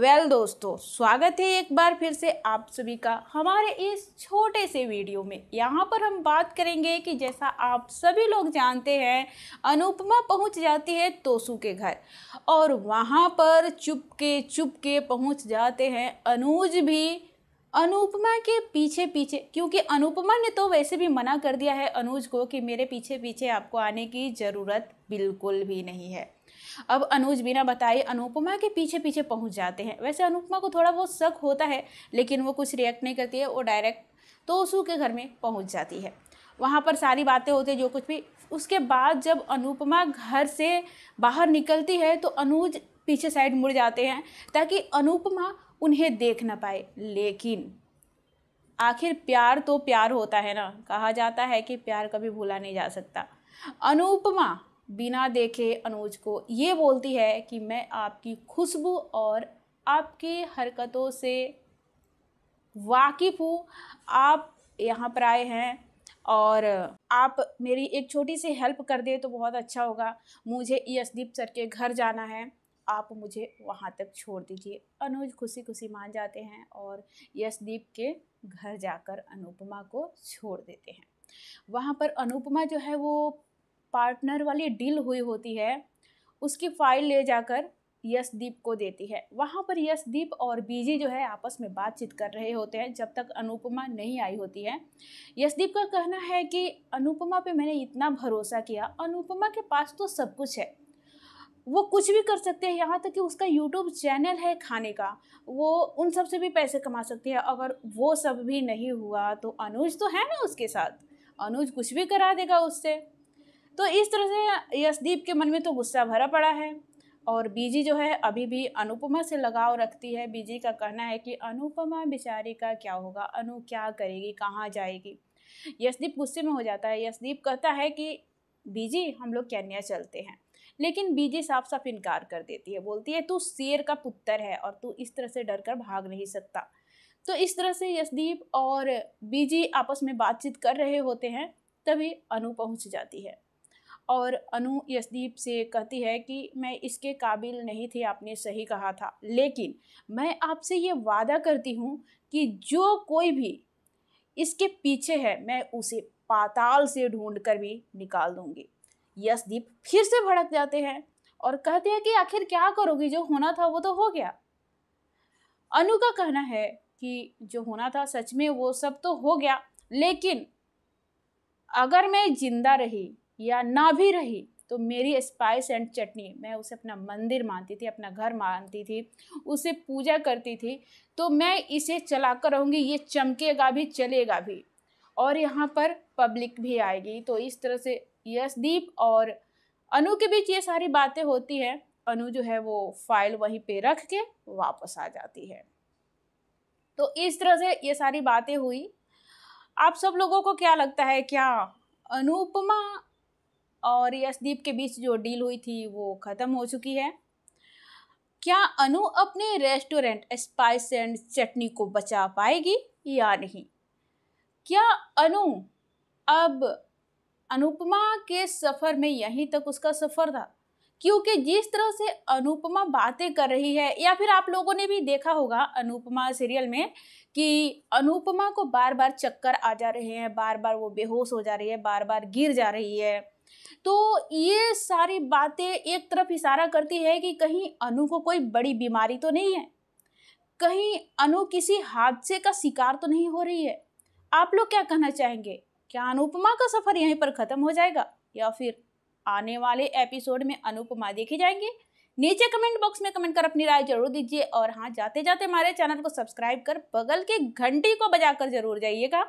well well, दोस्तों स्वागत है एक बार फिर से आप सभी का हमारे इस छोटे से वीडियो में यहाँ पर हम बात करेंगे कि जैसा आप सभी लोग जानते हैं अनुपमा पहुँच जाती है तोसू के घर और वहाँ पर चुपके चुपके पहुँच जाते हैं अनुज भी अनुपमा के पीछे पीछे क्योंकि अनुपमा ने तो वैसे भी मना कर दिया है अनुज को कि मेरे पीछे पीछे आपको आने की ज़रूरत बिल्कुल भी नहीं है अब अनुज बिना बताए अनुपमा के पीछे पीछे पहुंच जाते हैं वैसे अनुपमा को थोड़ा बहुत शक होता है लेकिन वो कुछ रिएक्ट नहीं करती है वो डायरेक्ट तोसू के घर में पहुँच जाती है वहाँ पर सारी बातें होती है जो कुछ भी उसके बाद जब अनुपमा घर से बाहर निकलती है तो अनुज पीछे साइड मुड़ जाते हैं ताकि अनुपमा उन्हें देख ना पाए लेकिन आखिर प्यार तो प्यार होता है ना कहा जाता है कि प्यार कभी भूला नहीं जा सकता अनुपमा बिना देखे अनुज को ये बोलती है कि मैं आपकी खुशबू और आपकी हरकतों से वाकिफ़ हूँ आप यहाँ पर आए हैं और आप मेरी एक छोटी सी हेल्प कर दे तो बहुत अच्छा होगा मुझे यशदीप सर के घर जाना है आप मुझे वहाँ तक छोड़ दीजिए अनुज खुशी खुशी मान जाते हैं और यशदीप के घर जाकर अनुपमा को छोड़ देते हैं वहाँ पर अनुपमा जो है वो पार्टनर वाली डील हुई होती है उसकी फाइल ले जाकर यशदीप को देती है वहाँ पर यशदीप और बीजी जो है आपस में बातचीत कर रहे होते हैं जब तक अनुपमा नहीं आई होती है यशदीप का कहना है कि अनुपमा पे मैंने इतना भरोसा किया अनुपमा के पास तो सब कुछ है वो कुछ भी कर सकते हैं यहाँ तक कि उसका यूट्यूब चैनल है खाने का वो उन सब से भी पैसे कमा सकती है अगर वो सब भी नहीं हुआ तो अनुज तो है ना उसके साथ अनुज कुछ भी करा देगा उससे तो इस तरह से यशदीप के मन में तो गुस्सा भरा पड़ा है और बीजी जो है अभी भी अनुपमा से लगाव रखती है बीजी का कहना है कि अनुपमा बेचारी का क्या होगा अनु क्या करेगी कहाँ जाएगी यशदीप गुस्से में हो जाता है यशदीप कहता है कि बीजी हम लोग कैन्या चलते हैं लेकिन बीजे साफ साफ इनकार कर देती है बोलती है तू शेर का पुत्र है और तू इस तरह से डर कर भाग नहीं सकता तो इस तरह से यशदीप और बीजी आपस में बातचीत कर रहे होते हैं तभी अनु पहुंच जाती है और अनु यशदीप से कहती है कि मैं इसके काबिल नहीं थी आपने सही कहा था लेकिन मैं आपसे ये वादा करती हूँ कि जो कोई भी इसके पीछे है मैं उसे पाताल से ढूंढ कर भी निकाल दूंगी यशदीप फिर से भड़क जाते हैं और कहते हैं कि आखिर क्या करोगी जो होना था वो तो हो गया अनु का कहना है कि जो होना था सच में वो सब तो हो गया लेकिन अगर मैं जिंदा रही या ना भी रही तो मेरी स्पाइस एंड चटनी मैं उसे अपना मंदिर मानती थी अपना घर मानती थी उसे पूजा करती थी तो मैं इसे चला कर रहूँगी ये चमकेगा भी चलेगा भी और यहाँ पर पब्लिक भी आएगी तो इस तरह से यशदीप और अनु के बीच ये सारी बातें होती है अनु जो है वो फाइल वहीं पे रख के वापस आ जाती है तो इस तरह से ये सारी बातें हुई आप सब लोगों को क्या लगता है क्या अनुपमा और यशदीप के बीच जो डील हुई थी वो ख़त्म हो चुकी है क्या अनु अपने रेस्टोरेंट स्पाइस एंड चटनी को बचा पाएगी या नहीं क्या अनु अब अनुपमा के सफ़र में यहीं तक उसका सफ़र था क्योंकि जिस तरह से अनुपमा बातें कर रही है या फिर आप लोगों ने भी देखा होगा अनुपमा सीरियल में कि अनुपमा को बार बार चक्कर आ जा रहे हैं बार बार वो बेहोश हो जा रही है बार बार गिर जा रही है तो ये सारी बातें एक तरफ इशारा करती है कि कहीं अनु को कोई बड़ी बीमारी तो नहीं है कहीं अनु किसी हादसे का शिकार तो नहीं हो रही है आप लोग क्या कहना चाहेंगे क्या अनुपमा का सफर यहीं पर खत्म हो जाएगा या फिर आने वाले एपिसोड में अनुपमा देखी जाएंगी नीचे कमेंट बॉक्स में कमेंट कर अपनी राय जरूर दीजिए और हाँ जाते जाते हमारे चैनल को सब्सक्राइब कर बगल के घंटी को बजाकर जरूर जाइएगा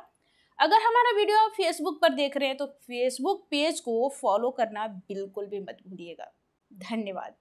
अगर हमारा वीडियो आप फेसबुक पर देख रहे हैं तो फेसबुक पेज को फॉलो करना बिल्कुल भी मत भूलिएगा धन्यवाद